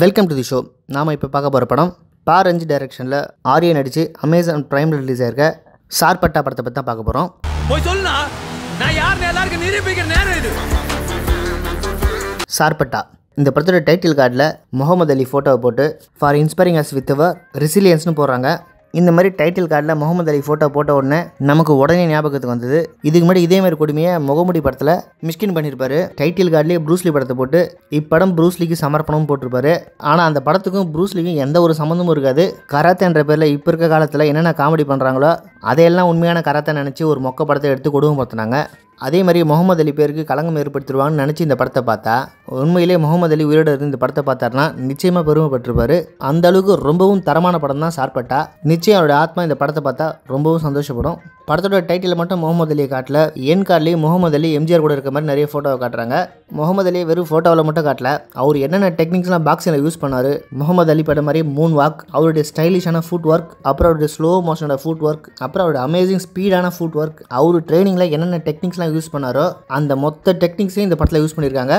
welcome to the show நாம் இப்போ பார்க்க போகிற படம் பாரஞ்சு டைரக்ஷனில் ஆரியன் நடித்து அமேசான் ப்ரைம் ரிலீஸ் ஆயிருக்க சார்பட்டா படத்தை பற்றி தான் பார்க்க போகிறோம் போய் நான் யார் எல்லாருக்கும் நிரூபிக்கிற நேரம் இது சார்பட்டா இந்த படத்தோட டைட்டில் கார்டில் முகமது அலி ஃபோட்டோவை போட்டு ஃபார் இன்ஸ்பைரிங் அஸ் வித் அவர் ரெசிலியன்ஸ்னு போடுறாங்க இந்த மாதிரி டைட்டில் கார்டில் முகமது அலி ஃபோட்டோ போட்ட உடனே நமக்கு உடனே ஞாபகத்துக்கு வந்தது இதுக்கு முன்னாடி இதே மாதிரி கொடுமையை முகமுடி படத்தில் மிஸ்கின் பண்ணியிருப்பாரு டைட்டில் கார்டிலே ப்ரூஸ்லி படத்தை போட்டு இப்படம் ப்ரூஸ்லிக்கு சமர்ப்பணம் போட்டிருப்பாரு ஆனால் அந்த படத்துக்கும் ப்ரூஸ்லிக்கும் எந்த ஒரு சம்மந்தமும் இருக்காது கராத்தே என்ற பேரில் இப்போ இருக்க காலத்தில் என்னென்ன காமெடி பண்ணுறாங்களோ அதையெல்லாம் உண்மையான கராத்தை நினச்சி ஒரு மொக்க படத்தை எடுத்து கொடுமைப்படுத்தினாங்க அதே மாதிரி முகமது அலி பேருக்கு களங்கம் ஏற்படுத்திடுவாங்கன்னு நினச்சி இந்த படத்தை பார்த்தா உண்மையிலே முகமது அலி உயிரோடு இருந்து இந்த படத்தை பார்த்தாருன்னா நிச்சயமாக பெருமைப்பட்டிருப்பார் அந்த அளவுக்கு ரொம்பவும் தரமான படம் தான் சார்பட்டா நிச்சயம் அவருடைய ஆத்மா இந்த படத்தை பார்த்தா ரொம்பவும் சந்தோஷப்படும் படத்தோட டைட்டில் மட்டும் முகமது அலியை காட்டல என் கார்ட்லேயும் முகமது அலி எம்ஜிஆர் கூட இருக்க மாதிரி நிறைய ஃபோட்டோவை காட்டுறாங்க முகமது அலி வெறும் ஃபோட்டோவில் மட்டும் காட்டல அவர் என்னென்ன டெக்னிக்ஸ்லாம் பாக்ஸில் யூஸ் பண்ணார் முகமது அலி படம் மாதிரி மூன் வாக் அவருடைய ஸ்டைலிஷான ஃபுட் ஒர்க் அப்புறம் அவருடைய ஸ்லோ மோஷனோட ஃபுட் ஒர்க் அப்புறம் அவருடைய அமேசிங் ஸ்பீடான ஃபுட் ஒர்க் அவர் ட்ரைனிங்கில் என்னென்ன டெக்னிக்ஸ்லாம் யூஸ் பண்ணாரோ அந்த மொத்த டெக்னிக்ஸையும் இந்த படத்தில் யூஸ் பண்ணியிருக்காங்க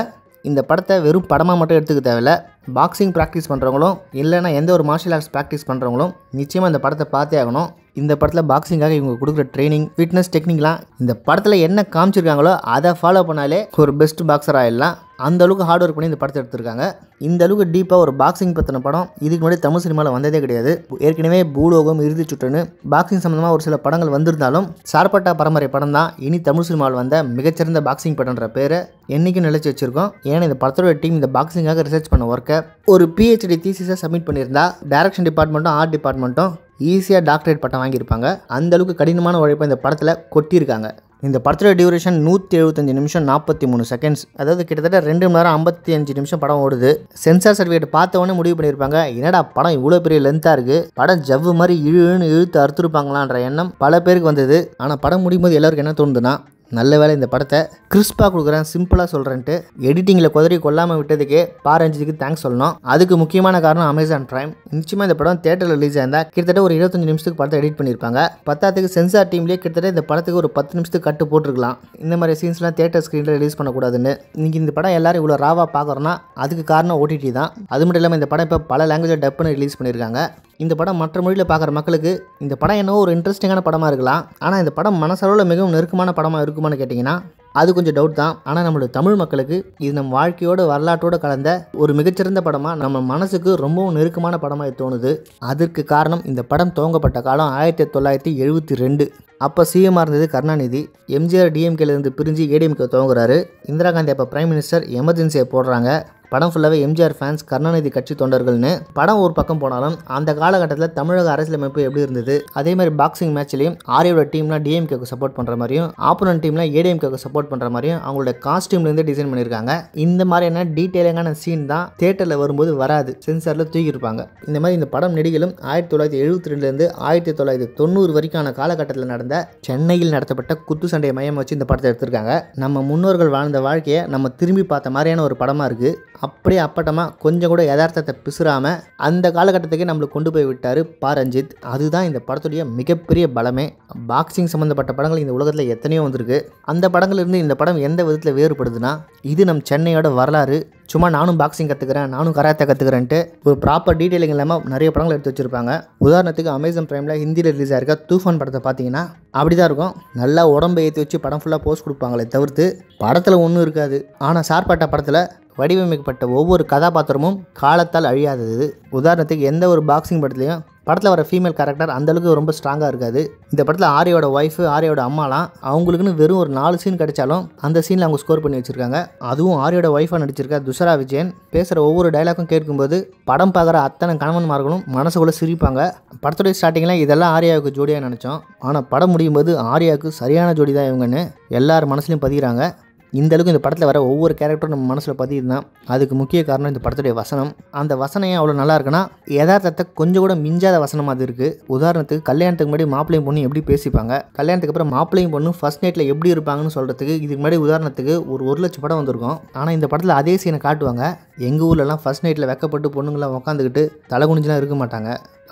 இந்த படத்தை வெறும் படமாக மட்டும் எடுத்துக்க தேவையில்ல பாக்ஸிங் ப்ராக்டிஸ் பண்ணுறவங்களும் இல்லைனா எந்த ஒரு மார்ஷியல் ஆர்ட்ஸ் ப்ராக்டிஸ் பண்ணுறவங்களும் நிச்சயமாக இந்த படத்தை பார்த்தே ஆகணும் இந்த படத்தில் பாக்ஸிங்காக இவங்க கொடுக்குற ட்ரைனிங் ஃபிட்னஸ் டெக்னிக்லாம் இந்த படத்தில் என்ன காமிச்சிருக்காங்களோ அதை ஃபாலோ பண்ணாலே ஒரு பெஸ்ட் பாக்ஸர் ஆகிடலாம் அந்த அளவுக்கு ஹார்ட் ஒர்க் பண்ணி இந்த படத்தை எடுத்திருக்காங்க இந்த அளவுக்கு டீப்பாக ஒரு பாக்ஸிங் பற்றின படம் இதுக்கு முன்னாடி தமிழ் சினிமாவில் வந்ததே கிடையாது ஏற்கனவே பூலோகம் இறுதி சுற்றுன்னு பாக்ஸிங் சம்மந்தமாக ஒரு சில படங்கள் வந்திருந்தாலும் சார்பட்டா பரம்பரை படம் தான் இனி தமிழ் சினிமாவில் வந்த மிகச்சிறந்த பாக்ஸிங் படம்ன்ற பேரை என்றைக்கும் நிலச்சி வச்சிருக்கோம் ஏன்னா இந்த படத்தோட டீம் இந்த பாக்ஸிங்காக ரிசர்ச் பண்ண ஒர்க்கை ஒரு பிஹெச்டி தீசிஸாக சப்மிட் பண்ணியிருந்தா டேரக்ஷன் டிபார்ட்மெண்ட்டும் ஆர்ட் டிபார்ட்மெண்ட்டும் ஈஸியாக டாக்டரேட் பட்டம் வாங்கியிருப்பாங்க அந்தளவுக்கு கடினமான உழைப்பை இந்த படத்தில் கொட்டியிருக்காங்க இந்த படத்தோட டியூரேஷன் நூற்றி எழுபத்தஞ்சு நிமிஷம் நாற்பத்தி மூணு செகண்ட்ஸ் அதாவது கிட்டத்தட்ட ரெண்டு மணி நேரம் ஐம்பத்தி அஞ்சு நிமிஷம் படம் ஓடுது சென்சார் சர்டிஃபிகேட் பார்த்தவொடனே முடிவு பண்ணியிருப்பாங்க என்னடா படம் இவ்வளோ பெரிய லென்த்தாக இருக்குது படம் ஜவ்வு மாதிரி இழுன்னு இழுத்து அறுத்துருப்பாங்களான்ற எண்ணம் பல பேருக்கு வந்தது ஆனால் படம் முடியும் போது எல்லாருக்கும் என்ன தோணுதுன்னா நல்ல வேலை இந்த படத்தை கிறிஸ்பாக கொடுக்குறேன் சிம்பிளாக சொல்கிறேன்ட்டு எடிட்டிங்கில் குதிரை கொல்லாமல் விட்டதுக்கு பாரஞ்சதுக்கு தேங்க்ஸ் சொல்லணும் அதுக்கு முக்கியமான காரணம் அமேசான் ப்ரைம் நிச்சயமாக இந்த படம் தேட்டரில் ரிலீஸ் ஆயிருந்தால் கிட்டத்தட்ட ஒரு இருபத்தஞ்சு நிமிஷத்துக்கு படத்தை எடிட் பண்ணியிருப்பாங்க பத்தாத்துக்கு சென்சார் டீம்லேயே கிட்டத்தட்ட இந்த படத்துக்கு ஒரு பத்து நிமிஷத்துக்கு கட்டு போட்டிருக்கலாம் இந்த மாதிரி சீன்ஸ்லாம் தேட்டர் ஸ்க்ரீனில் ரிலீஸ் பண்ணக்கூடாதுன்னு நீங்கள் இந்த படம் எல்லாரும் இவ்வளோ ராவாக பார்க்குறோன்னா அதுக்கு காரணம் ஓடிடி தான் அது மட்டும் இல்லாமல் இந்த படம் இப்போ பல லாங்குவேஜில் பண்ணி ரிலீஸ் பண்ணியிருக்காங்க இந்த படம் மற்ற மொழியில் பார்க்குற மக்களுக்கு இந்த படம் என்னவோ ஒரு இன்ட்ரெஸ்டிங்கான படமாக இருக்கலாம் ஆனால் இந்த படம் மனசளவில் மிகவும் நெருக்கமான படமாக இருக்குமான்னு கேட்டிங்கன்னா அது கொஞ்சம் டவுட் தான் ஆனால் நம்மளோட தமிழ் மக்களுக்கு இது நம் வாழ்க்கையோட வரலாற்றோடு கலந்த ஒரு மிகச்சிறந்த படமாக நம்ம மனசுக்கு ரொம்பவும் நெருக்கமான படமாக இது தோணுது அதற்கு காரணம் இந்த படம் துவங்கப்பட்ட காலம் ஆயிரத்தி தொள்ளாயிரத்தி எழுபத்தி ரெண்டு அப்போ சிஎம்மாக இருந்தது கருணாநிதி எம்ஜிஆர் டிஎம்கேலேருந்து பிரிஞ்சு ஏடிஎம்கே துவங்குறாரு இந்திரா காந்தி அப்போ பிரைம் மினிஸ்டர் எமர்ஜென்சியை போடுறாங்க படம் ஃபுல்லாகவே எம்ஜிஆர் ஃபேன்ஸ் கருணாநிதி கட்சி தொண்டர்கள்னு படம் ஒரு பக்கம் போனாலும் அந்த காலகட்டத்தில் தமிழக அரசியலமைப்பு எப்படி இருந்தது அதே மாதிரி பாக்ஸிங் மேட்ச்லையும் ஆரியோட டீம்னா டிஎம்கேக்கு சப்போர்ட் பண்ணுற மாதிரியும் ஆப்போனன் டீம்லாம் ஏடிஎம்கேக்கு சப்போர்ட் பண்ணுற மாதிரியும் அவங்களோட காஸ்டியூம்லேருந்து டிசைன் பண்ணியிருக்காங்க இந்த மாதிரியான டீட்டெயிலிங்கான சீன் தான் தேட்டரில் வரும்போது வராது சென்சாரில் தூக்கியிருப்பாங்க இந்த மாதிரி இந்த படம் நெடிகளும் ஆயிரத்தி தொள்ளாயிரத்தி எழுபத்தி ரெண்டுலேருந்து ஆயிரத்தி தொள்ளாயிரத்தி தொண்ணூறு வரைக்கான காலகட்டத்தில் நடந்த சென்னையில் நடத்தப்பட்ட குத்து சண்டையை மையம் வச்சு இந்த படத்தை எடுத்திருக்காங்க நம்ம முன்னோர்கள் வாழ்ந்த வாழ்க்கையை நம்ம திரும்பி பார்த்த மாதிரியான ஒரு படமாக இருக்குது அப்படியே அப்பட்டமாக கொஞ்சம் கூட யதார்த்தத்தை பிசுறாமல் அந்த காலகட்டத்துக்கே நம்மளுக்கு கொண்டு போய் விட்டார் பா ரஞ்சித் அதுதான் இந்த படத்துடைய மிகப்பெரிய பலமே பாக்ஸிங் சம்மந்தப்பட்ட படங்கள் இந்த உலகத்தில் எத்தனையோ வந்திருக்கு அந்த படங்கள்லேருந்து இந்த படம் எந்த விதத்தில் வேறுபடுதுன்னா இது நம் சென்னையோட வரலாறு சும்மா நானும் பாக்ஸிங் கற்றுக்கிறேன் நானும் கராத்தை கற்றுக்கிறேன்ட்டு ஒரு ப்ராப்பர் டீட்டெயிலிங் இல்லாமல் நிறைய படங்கள் எடுத்து வச்சுருப்பாங்க உதாரணத்துக்கு அமேசான் ப்ரைமில் ஹிந்தியில் ரிலீஸ் ஆயிருக்க தூஃபான் படத்தை பார்த்தீங்கன்னா அப்படி தான் இருக்கும் நல்லா உடம்பை ஏற்றி வச்சு படம் ஃபுல்லாக போஸ்ட் கொடுப்பாங்களே தவிர்த்து படத்தில் ஒன்றும் இருக்காது ஆனால் சார்பாட்ட படத்தில் வடிவமைக்கப்பட்ட ஒவ்வொரு கதாபாத்திரமும் காலத்தால் அழியாதது உதாரணத்துக்கு எந்த ஒரு பாக்ஸிங் படத்துலையும் படத்தில் வர ஃபீமேல் கேரக்டர் அந்தளவுக்கு ரொம்ப ஸ்ட்ராங்காக இருக்காது இந்த படத்தில் ஆரியோட ஒய்ஃபு ஆரியோட அம்மாலாம் அவங்களுக்குன்னு வெறும் ஒரு நாலு சீன் கிடைச்சாலும் அந்த சீனில் அவங்க ஸ்கோர் பண்ணி வச்சுருக்காங்க அதுவும் ஆரியோட ஒய்ஃபாக நடிச்சிருக்கா துஷரா விஜயன் பேசுகிற ஒவ்வொரு டைலாக்கும் கேட்கும்போது படம் பார்க்குற அத்தனை கணவன்மார்களும் மனசுக்குள்ளே சிரிப்பாங்க படத்துடைய ஸ்டார்டிங்கில் இதெல்லாம் ஆரியாவுக்கு ஜோடியாக நினச்சோம் ஆனால் படம் முடியும் போது ஆரியாவுக்கு சரியான ஜோடி தான் இவங்கன்னு எல்லார் மனசுலையும் பதிகிறாங்க இந்தளவுக்கு இந்த படத்தில் வர ஒவ்வொரு கேரக்டரும் நம்ம மனசில் பதியுதுதான் அதுக்கு முக்கிய காரணம் இந்த படத்துடைய வசனம் அந்த வசனம் ஏன் அவ்வளோ நல்லா இருக்குன்னா யதார்த்தத்தை கொஞ்சம் கூட மிஞ்சாத வசனம் அது இருக்குது உதாரணத்துக்கு கல்யாணத்துக்கு முன்னாடி மாப்பிள்ளையும் பொண்ணு எப்படி பேசிப்பாங்க கல்யாணத்துக்கு அப்புறம் மாப்பிள்ளையும் பொண்ணு ஃபஸ்ட் நைட்டில் எப்படி இருப்பாங்கன்னு சொல்கிறதுக்கு இதுக்கு முன்னாடி உதாரணத்துக்கு ஒரு ஒரு லட்சம் படம் வந்திருக்கும் ஆனால் இந்த படத்தில் அதே சீனை காட்டுவாங்க எங்கள் ஊர்லலாம் ஃபஸ்ட் நைட்டில் வெக்கப்பட்டு பொண்ணுங்களாம் உட்காந்துக்கிட்டு தலை குனிஞ்செலாம் இருக்க மாட்டாங்க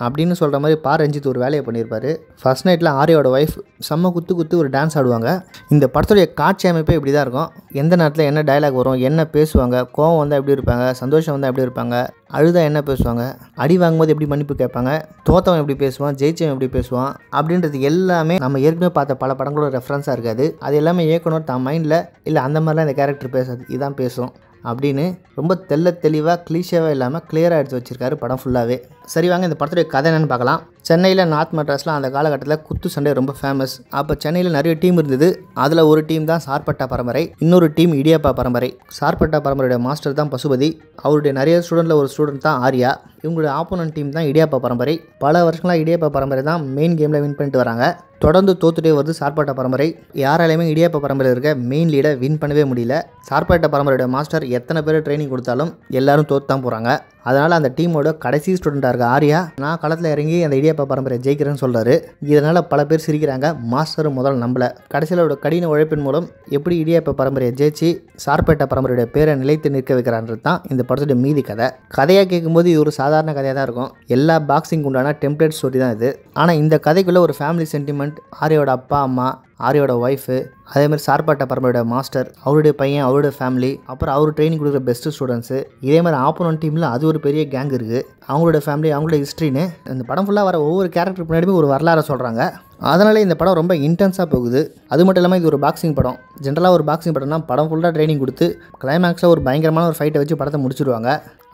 அப்படின்னு சொல்கிற மாதிரி பா ரஞ்சித் ஒரு வேலையை பண்ணியிருப்பார் ஃபஸ்ட் நைட்டில் ஆரியோட ஒய்ஃப் செம்ம குத்து குத்து ஒரு டான்ஸ் ஆடுவாங்க இந்த படத்துடைய காட்சி அமைப்பே இப்படி தான் இருக்கும் எந்த நேரத்தில் என்ன டைலாக் வரும் என்ன பேசுவாங்க கோவம் வந்தால் எப்படி இருப்பாங்க சந்தோஷம் வந்தால் எப்படி இருப்பாங்க அழுதா என்ன பேசுவாங்க அடி வாங்கும்போது எப்படி மன்னிப்பு கேட்பாங்க தோத்தவன் எப்படி பேசுவான் ஜெயிச்சவன் எப்படி பேசுவான் அப்படின்றது எல்லாமே நம்ம ஏற்கனவே பார்த்த பல படங்களோட ரெஃபரன்ஸாக இருக்காது அது எல்லாமே இயக்கணும் தான் மைண்டில் இல்லை அந்த மாதிரிலாம் இந்த கேரக்டர் பேசாது இதுதான் பேசும் அப்படின்னு ரொம்ப தெல்ல தெளிவாக கிளீஷாவே இல்லாமல் கிளியராக எடுத்து வச்சுருக்காரு படம் ஃபுல்லாகவே சரி வாங்க இந்த படத்துடைய கதை என்னென்னு பார்க்கலாம் சென்னையில் நார்த் மெட்ராஸில் அந்த காலகட்டத்தில் குத்து சண்டை ரொம்ப ஃபேமஸ் அப்போ சென்னையில் நிறைய டீம் இருந்தது அதில் ஒரு டீம் தான் சார்பட்டா பரம்பரை இன்னொரு டீம் இடியாப்பா பரம்பரை சார்பட்டா பரம்பரையோட மாஸ்டர் தான் பசுபதி அவருடைய நிறைய ஸ்டூடெண்ட்டில் ஒரு ஸ்டூடெண்ட் தான் ஆர்யா இவங்களுடைய ஆப்போனன்ட் டீம் தான் இடியாப்பா பரம்பரை பல வருஷங்களாக இடியாப்பா பரம்பரை தான் மெயின் கேமில் வின் பண்ணிட்டு வராங்க தொடர்ந்து தோத்துட்டே வருது சார்பாட்ட பரம்பரை யாராலையுமே இடியாப்ப பரம்பரையில் இருக்க மெயின் லீடை வின் பண்ணவே முடியல சார்பாட்ட பரம்பரையோட மாஸ்டர் எத்தனை பேர் ட்ரைனிங் கொடுத்தாலும் எல்லாரும் தோத்து தான் போகிறாங்க அதனால் அந்த டீமோட கடைசி ஸ்டூடெண்ட்டாக இருக்க ஆரியா நான் களத்தில் இறங்கி அந்த இடியாப்பா பரம்பரை ஜெயிக்கிறேன்னு சொல்கிறாரு இதனால் பல பேர் சிரிக்கிறாங்க மாஸ்டர் முதல் நம்பலை கடைசியில் அவரோட கடின உழைப்பின் மூலம் எப்படி இடியாப்பா பரம்பரையை ஜெயிச்சு சார்பேட்டை பரம்பரையுடைய பேரை நிலைத்து நிற்க வைக்கிறான்றது தான் இந்த படத்துடைய மீதி கதை கதையாக கேட்கும்போது இது ஒரு சாதாரண கதையாக தான் இருக்கும் எல்லா பாக்ஸிங் உண்டான டெம்ப்ளேட் ஸ்டோரி தான் இது ஆனால் இந்த கதைக்குள்ளே ஒரு ஃபேமிலி சென்டிமெண்ட் ஆரியோட அப்பா அம்மா ஆரியோட ஒய்ஃபு மாதிரி சார்பாட்ட பரம்பரையோட மாஸ்டர் அவருடைய பையன் அவருடைய ஃபேமிலி அப்புறம் அவர் ட்ரைனிங் கொடுக்குற பெஸ்ட் ஸ்டூடெண்ட்ஸு இதே மாதிரி ஆப்போனன் டீமில் அது ஒரு பெரிய கேங் இருக்குது அவங்களோட ஃபேமிலி அவங்களோட ஹிஸ்ட்ரின்னு இந்த படம் ஃபுல்லாக வர ஒவ்வொரு கேரக்டர் பின்னாடியுமே ஒரு வரலாறு சொல்கிறாங்க அதனால் இந்த படம் ரொம்ப இன்டென்ஸாக போகுது அது மட்டும் இல்லாமல் இது ஒரு பாக்ஸிங் படம் ஜென்ரலாக ஒரு பாக்ஸிங் படம்னா படம் ஃபுல்லாக ட்ரைனிங் கொடுத்து கிளைமேக்ஸில் ஒரு பயங்கரமான ஒரு ஃபைட்டை வச்சு படத்தை முடிச்சிடுவாங்க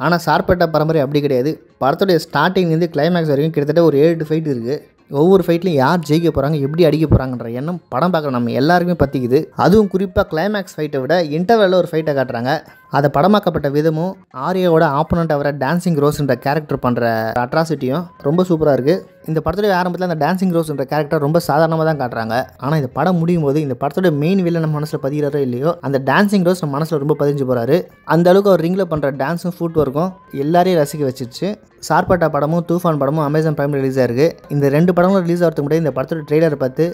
ஆனால் சார்பேட்டை பரம்பரை அப்படி கிடையாது படத்துடைய ஸ்டார்டிங்லேருந்து கிளைமேக்ஸ் வரைக்கும் கிட்டத்தட்ட ஒரு ஏழு ஃபைட் இருக்குது ஒவ்வொரு ஃபைட்லையும் யார் ஜெயிக்க போகிறாங்க எப்படி அடிக்க போகிறாங்கன்ற எண்ணம் படம் பார்க்குற நம்ம எல்லாருமே பற்றிக்குது அதுவும் குறிப்பாக கிளைமேக்ஸ் ஃபைட்டை விட இன்டர்வலில் ஒரு ஃபைட்டை காட்டுறாங்க அதை படமாக்கப்பட்ட விதமும் ஆரியாவோட ஆப்போனண்ட் அவரை டான்சிங் ரோஸ்ன்ற கேரக்டர் பண்ணுற அட்ராசிட்டியும் ரொம்ப சூப்பராக இருக்குது இந்த படத்துடைய ஆரம்பத்தில் அந்த டான்சிங் ரோஸ்ன்ற கேரக்டர் ரொம்ப சாதாரணமாக தான் காட்டுறாங்க ஆனால் இந்த படம் முடியும் போது இந்த படத்தோட மெயின் வில்ல நம்ம மனசில் பதிகிறாரோ இல்லையோ அந்த டான்சிங் ரோஸ் நம்ம மனசில் ரொம்ப பதிஞ்சு போகிறாரு அந்த அளவுக்கு அவர் ரிங்கில் பண்ணுற டான்ஸும் ஃபுட் ஒர்க்கும் எல்லாரையும் ரசிக்க வச்சிருச்சு சார்பாட்டா படமும் தூஃபான் படமும் அமேசான் பிரைம் ரிலீஸ் ஆயிருக்கு இந்த ரெண்டு படங்களும் ரிலீஸ் ஆகிறதுக்கு முன்னாடி இந்த படத்தோட ட்ரெய்லரை பார்த்து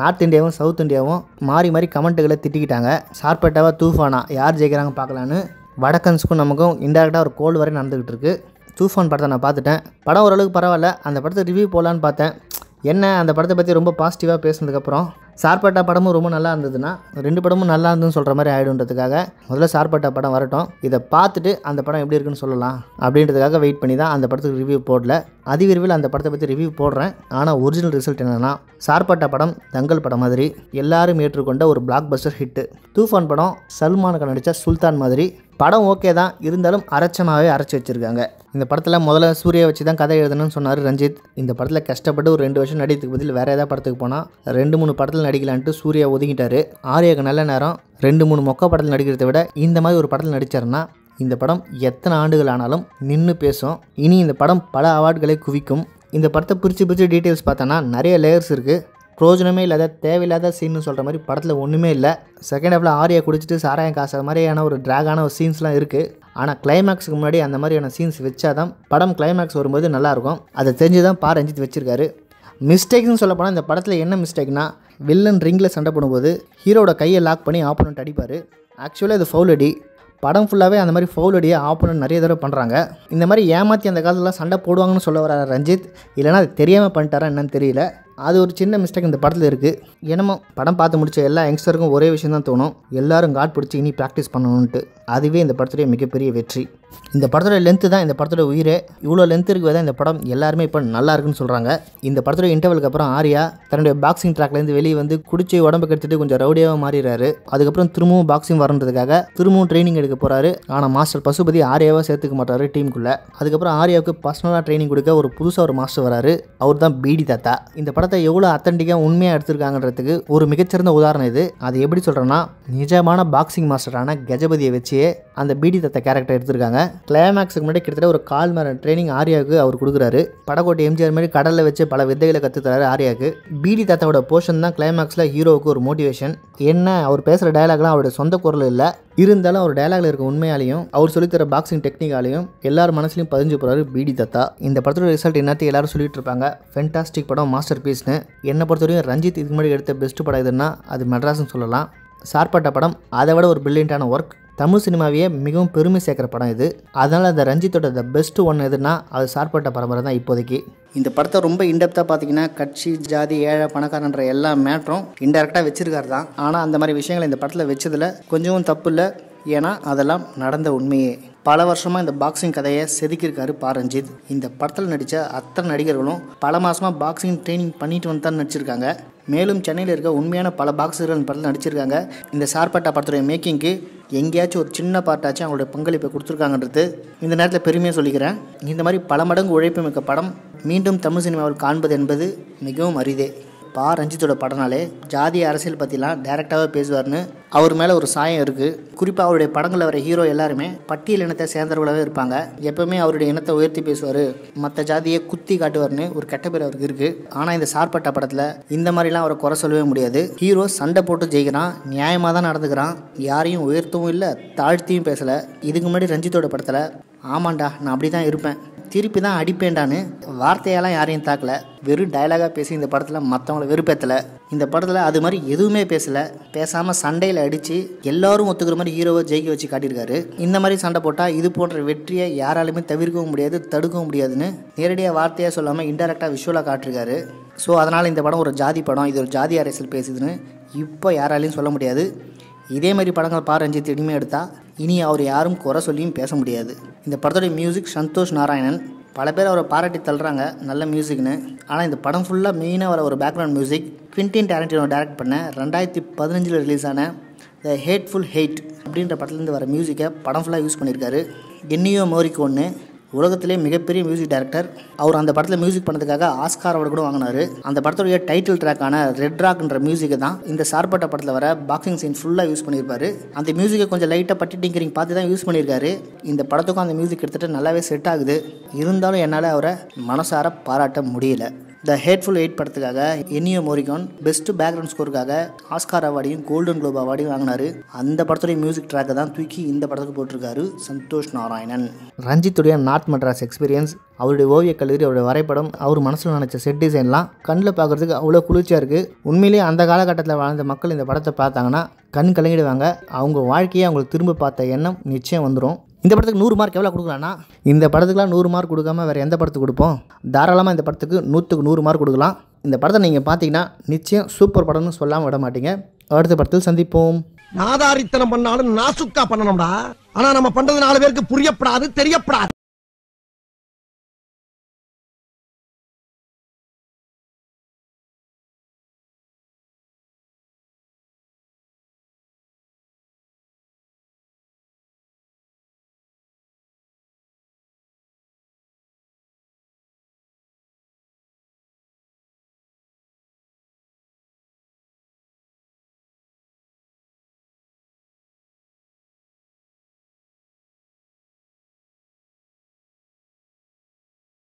நார்த் இந்தியாவும் சவுத் இந்தியாவும் மாறி மாறி கமெண்ட்டுகளை திட்டிக்கிட்டாங்க சார்பேட்டாவாக தூஃபானா யார் ஜெயிக்கிறாங்க பார்க்கலான்னு வடக்கன்ஸ்க்கும் நமக்கும் இன்டெரக்டாக ஒரு கோல்டு வரை நடந்துக்கிட்டு இருக்குது தூஃபான் படத்தை நான் பார்த்துட்டேன் படம் ஓரளவுக்கு பரவாயில்ல அந்த படத்தை ரிவ்யூ போகலான்னு பார்த்தேன் என்ன அந்த படத்தை பற்றி ரொம்ப பாசிட்டிவாக பேசினதுக்கப்புறம் சார்பட்டா படமும் ரொம்ப நல்லா இருந்ததுன்னா ரெண்டு படமும் நல்லா இருந்ததுன்னு சொல்கிற மாதிரி ஆகிடுன்றதுக்காக முதல்ல சார்பட்டா படம் வரட்டும் இதை பார்த்துட்டு அந்த படம் எப்படி இருக்குன்னு சொல்லலாம் அப்படின்றதுக்காக வெயிட் பண்ணி தான் அந்த படத்துக்கு ரிவ்யூ போடல விரிவில் அந்த படத்தை பற்றி ரிவ்யூ போடுறேன் ஆனால் ஒரிஜினல் ரிசல்ட் என்னென்னா சார்பட்டா படம் தங்கல் படம் மாதிரி எல்லாரும் ஏற்றுக்கொண்ட ஒரு பிளாக் பஸ்டர் ஹிட்டு தூஃபான் படம் சல்மானுக்கு நடித்த சுல்தான் மாதிரி படம் ஓகே தான் இருந்தாலும் அரைச்சமாகவே அரைச்சி வச்சுருக்காங்க இந்த படத்தில் முதல்ல சூர்யா வச்சு தான் கதை எழுதணும்னு சொன்னார் ரஞ்சித் இந்த படத்தில் கஷ்டப்பட்டு ஒரு ரெண்டு வருஷம் நடிக்கிறதுக்கு பதில் வேறு ஏதாவது படத்துக்கு போனால் ரெண்டு மூணு படத்தில் நடிக்கலான்ட்டு சூர்யா ஒதுங்கிட்டார் ஆரியாவுக்கு நல்ல நேரம் ரெண்டு மூணு மொக்க படத்தில் நடிக்கிறத விட இந்த மாதிரி ஒரு படத்தில் நடித்தாருன்னா இந்த படம் எத்தனை ஆண்டுகள் ஆனாலும் நின்று பேசும் இனி இந்த படம் பல அவார்டுகளை குவிக்கும் இந்த படத்தை பிரித்து பிரித்து டீட்டெயில்ஸ் பார்த்தோன்னா நிறைய லேயர்ஸ் இருக்குது பிரோஜனமே இல்லாத தேவையில்லாத சீன்னு சொல்கிற மாதிரி படத்தில் ஒன்றுமே இல்லை செகண்ட் ஹாஃபில் ஆரியா குடிச்சிட்டு சாராயம் காசுற மாதிரியான ஒரு ட்ராகான ஒரு சீன்ஸ்லாம் இருக்குது ஆனால் கிளைமேக்ஸுக்கு முன்னாடி அந்த மாதிரியான சீன்ஸ் வச்சாதான் படம் கிளைமேக்ஸ் வரும்போது நல்லாயிருக்கும் அதை தெரிஞ்சு தான் பா ரஞ்சித் வச்சுருக்காரு மிஸ்டேக்ஸ்னு சொல்லப்போனால் இந்த படத்தில் என்ன மிஸ்டேக்னா வில்லன் ரிங்கில் சண்டை பண்ணும்போது ஹீரோட கையை லாக் பண்ணி ஆப்போனண்ட் அடிப்பார் ஆக்சுவலாக இது ஃபவுல் அடி படம் ஃபுல்லாகவே அந்த மாதிரி ஃபவுல் அடியை ஆப்போனண்ட் நிறைய தடவை பண்ணுறாங்க இந்த மாதிரி ஏமாற்றி அந்த காலத்தில் சண்டை போடுவாங்கன்னு சொல்ல வர ரஞ்சித் இல்லைனா அது தெரியாமல் பண்ணிட்டாரா என்னன்னு தெரியல அது ஒரு சின்ன மிஸ்டேக் இந்த படத்தில் இருக்குது என்னமோ படம் பார்த்து முடிச்ச எல்லா யங்ஸ்டருக்கும் ஒரே விஷயம் தான் தோணும் எல்லாரும் காட் பிடிச்சி இனி ப்ராக்டிஸ் பண்ணணுன்ட்டு அதுவே இந்த படத்துடைய மிகப்பெரிய வெற்றி இந்த படத்தோட லென்த்து தான் இந்த படத்தோட உயிர் இவ்வளோ லென்த் இருக்கிற தான் இந்த படம் எல்லாருமே இப்போ நல்லா இருக்குன்னு சொல்கிறாங்க இந்த படத்தோட இன்டர்வலுக்கு அப்புறம் ஆர்யா தன்னுடைய பாக்ஸிங் ட்ராக்லேருந்து வெளியே வந்து குடிச்சு உடம்பு கெடுத்துட்டு கொஞ்சம் ரவுடியாக மாறிடுறாரு அதுக்கப்புறம் திரும்பவும் பாக்ஸிங் வரன்றதுக்காக திரும்பவும் ட்ரைனிங் எடுக்க போகிறாரு ஆனால் மாஸ்டர் பசுபதி ஆரியாவை சேர்த்துக்க மாட்டாரு டீமுக்குள்ளே அதுக்கப்புறம் ஆர்யாவுக்கு பர்சனலாக ட்ரைனிங் கொடுக்க ஒரு புதுசாக ஒரு மாஸ்டர் வராரு அவர் தான் பிடி தாத்தா இந்த படத்தை எவ்வளோ அத்தன்டிக்காக உண்மையாக எடுத்திருக்காங்கன்றதுக்கு ஒரு மிகச்சிறந்த உதாரணம் இது அது எப்படி சொல்கிறேன்னா நிஜமான பாக்ஸிங் மாஸ்டரான கஜபதியை வச்சு அந்த பிடி தத்த கேரக்டர் எடுத்திருக்காங்க கிளைமேக்ஸுக்கு முன்னாடி கிட்டத்தட்ட ஒரு கால் மணி ட்ரைனிங் ஆரியாவுக்கு அவர் கொடுக்குறாரு படக்கோட்டை எம்ஜிஆர் மாதிரி கடலில் வச்சு பல வித்தைகளை கற்றுத்தராரு ஆர்யாவுக்கு பிடி தாத்தாவோட போர்ஷன் தான் கிளைமேக்ஸில் ஹீரோவுக்கு ஒரு மோட்டிவேஷன் என்ன அவர் பேசுகிற டயலாக்லாம் அவருடைய சொந்த குரல் இல்லை இருந்தாலும் அவர் டயலாகில் இருக்க உண்மையாலையும் அவர் சொல்லித்தர பாக்ஸிங் டெக்னிக்காலையும் எல்லார் மனசுலையும் பதிஞ்சு போகிறாரு பிடி தத்தா இந்த படத்தோட ரிசல்ட் என்னத்தையும் எல்லாரும் சொல்லிட்டு இருப்பாங்க ஃபென்டாஸ்டிக் படம் மாஸ்டர் பீஸ்னு என்னை பொறுத்தவரையும் ரஞ்சித் இதுக்கு முன்னாடி எடுத்த பெஸ்ட் படம் எதுனா அது மெட்ராஸ்னு சொல்லலாம் சார்பட்ட படம் அதை விட ஒரு பில்லியண்டான ஒர்க் தமிழ் சினிமாவையே மிகவும் பெருமை சேர்க்குற படம் இது அதனால் அந்த ரஞ்சித்தோட த பெஸ்ட் ஒன் எதுனா அது சார்பட்ட பரம்பரை தான் இப்போதைக்கு இந்த படத்தை ரொம்ப இன்டெப்த்தாக பார்த்தீங்கன்னா கட்சி ஜாதி ஏழை பணக்காரன்ற எல்லா மேட்டரும் இன்டெரக்டாக வச்சிருக்காரு தான் ஆனால் அந்த மாதிரி விஷயங்களை இந்த படத்தில் வச்சதில் கொஞ்சமும் தப்பு இல்லை ஏன்னா அதெல்லாம் நடந்த உண்மையே பல வருஷமாக இந்த பாக்ஸிங் கதையை செதுக்கியிருக்காரு பாரஞ்சித் ரஞ்சித் இந்த படத்தில் நடித்த அத்தனை நடிகர்களும் பல மாதமாக பாக்ஸிங் ட்ரைனிங் பண்ணிட்டு வந்து தான் நடிச்சிருக்காங்க மேலும் சென்னையில் இருக்க உண்மையான பல பாக்ஸர்கள் படத்தில் நடிச்சிருக்காங்க இந்த சார்பட்டா படத்துடைய மேக்கிங்க்கு எங்கேயாச்சும் ஒரு சின்ன பார்ட்டாச்சும் அவங்களுடைய பங்களிப்பை கொடுத்துருக்காங்கன்றது இந்த நேரத்தில் பெருமையாக சொல்லிக்கிறேன் இந்த மாதிரி பல மடங்கு உழைப்பு மிக்க படம் மீண்டும் தமிழ் சினிமாவில் காண்பது என்பது மிகவும் அரிதே பா ரஞ்சித்தோட படம்னாலே ஜாதி அரசியல் பற்றிலாம் டைரெக்டாகவே பேசுவார்னு அவர் மேலே ஒரு சாயம் இருக்குது குறிப்பாக அவருடைய படங்களில் வர ஹீரோ எல்லாருமே பட்டியல் இனத்தை சேர்ந்தவர்களாகவே இருப்பாங்க எப்பவுமே அவருடைய இனத்தை உயர்த்தி பேசுவார் மற்ற ஜாதியை குத்தி காட்டுவார்னு ஒரு கெட்ட பேர் அவருக்கு இருக்குது ஆனால் இந்த சார்பட்ட படத்தில் இந்த மாதிரிலாம் அவரை குறை சொல்லவே முடியாது ஹீரோ சண்டை போட்டு ஜெயிக்கிறான் நியாயமாக தான் நடந்துக்கிறான் யாரையும் உயர்த்தவும் இல்லை தாழ்த்தியும் பேசலை இதுக்கு முன்னாடி ரஞ்சித்தோட படத்தில் ஆமாண்டா நான் அப்படி தான் இருப்பேன் திருப்பி தான் அடிப்பேண்டான்னு வார்த்தையெல்லாம் யாரையும் தாக்கல வெறும் டைலாகா பேசி இந்த படத்தில் மற்றவங்களை வெறுப்பேத்தல இந்த படத்தில் அது மாதிரி எதுவுமே பேசலை பேசாமல் சண்டையில் அடித்து எல்லாரும் ஒத்துக்கிற மாதிரி ஹீரோவை ஜெயிக்க வச்சு காட்டியிருக்காரு இந்த மாதிரி சண்டை போட்டால் இது போன்ற வெற்றியை யாராலுமே தவிர்க்கவும் முடியாது தடுக்கவும் முடியாதுன்னு நேரடியாக வார்த்தையாக சொல்லாமல் இன்டெரக்டா விஷுவலாக காட்டிருக்காரு ஸோ அதனால் இந்த படம் ஒரு ஜாதி படம் இது ஒரு ஜாதி அரசியல் பேசுதுன்னு இப்போ யாராலையும் சொல்ல முடியாது இதே மாதிரி படங்கள் பாரஞ்சி திடீமே எடுத்தால் இனி அவர் யாரும் குறை சொல்லியும் பேச முடியாது இந்த படத்துடைய மியூசிக் சந்தோஷ் நாராயணன் பல பேர் அவரை பாராட்டி தள்ளுறாங்க நல்ல மியூசிக்னு ஆனால் இந்த படம் ஃபுல்லாக மெயினாக வர ஒரு background music Quentin Tarantino direct பண்ண ரெண்டாயிரத்தி பதினஞ்சில் ரிலீஸ் ஆன த ஹேட்ஃபுல் ஹெய்ட் அப்படின்ற படத்துலேருந்து வர மியூசிக்கை படம் ஃபுல்லாக யூஸ் பண்ணியிருக்காரு என்னியோ மோரிக்கு ஒன்று உலகத்திலே மிகப்பெரிய மியூசிக் டைரக்டர் அவர் அந்த படத்தில் மியூசிக் பண்ணதுக்காக ஆஸ்கார் அவார்டு கூட வாங்கினார் அந்த படத்துடைய டைட்டில் ட்ராக்கான ரெட் ராக்ன்ற மியூசிக்கை தான் இந்த சார்பட்ட படத்தில் வர பாக்ஸிங் சீன் ஃபுல்லாக யூஸ் பண்ணியிருப்பார் அந்த மியூசிக்கை கொஞ்சம் லைட்டாக பட்டி டிங்கரிங் பார்த்து தான் யூஸ் பண்ணியிருக்காரு இந்த படத்துக்கும் அந்த மியூசிக் எடுத்துகிட்டு நல்லாவே செட் ஆகுது இருந்தாலும் என்னால் அவரை மனசார பாராட்ட முடியல த ஹேட்ஃபுல் எயிட் படத்துக்காக என்னியோ மோரிகான் பெஸ்ட் பேக்ரவுண்ட் ஸ்கோருக்காக ஆஸ்கார் அவார்டையும் கோல்டன் குளோப் அவார்டையும் வாங்கினாரு அந்த படத்துடைய மியூசிக் ட்ராக்கை தான் தூக்கி இந்த படத்துக்கு போட்டிருக்காரு சந்தோஷ் நாராயணன் ரஞ்சித்துடைய நார்த் மெட்ராஸ் எக்ஸ்பீரியன்ஸ் அவருடைய ஓவியக் கல்லூரி அவருடைய வரைபடம் அவர் மனசில் நினச்ச செட் டிசைன்லாம் கண்ணில் பார்க்குறதுக்கு அவ்வளோ குளிர்ச்சியாக இருக்குது உண்மையிலே அந்த காலகட்டத்தில் வாழ்ந்த மக்கள் இந்த படத்தை பார்த்தாங்கன்னா கண் கலங்கிடுவாங்க அவங்க வாழ்க்கையை அவங்களுக்கு திரும்ப பார்த்த எண்ணம் நிச்சயம் வந்துடும் இந்த படத்துக்கு நூறு மார்க் எவ்வளோ கொடுக்கலாம்னா இந்த படத்துக்குலாம் நூறு மார்க் கொடுக்காம வேறு எந்த படத்துக்கு கொடுப்போம் தாராளமாக இந்த படத்துக்கு நூற்றுக்கு நூறு மார்க் கொடுக்கலாம் இந்த படத்தை நீங்கள் பார்த்தீங்கன்னா நிச்சயம் சூப்பர் படம்னு சொல்லாமல் விட மாட்டீங்க அடுத்த படத்தில் சந்திப்போம் நாதாரித்தனம் பண்ணாலும் நாசுக்கா பண்ணணும்டா ஆனால் நம்ம பண்ணுறது நாலு பேருக்கு புரியப்படாது தெரியப்படாது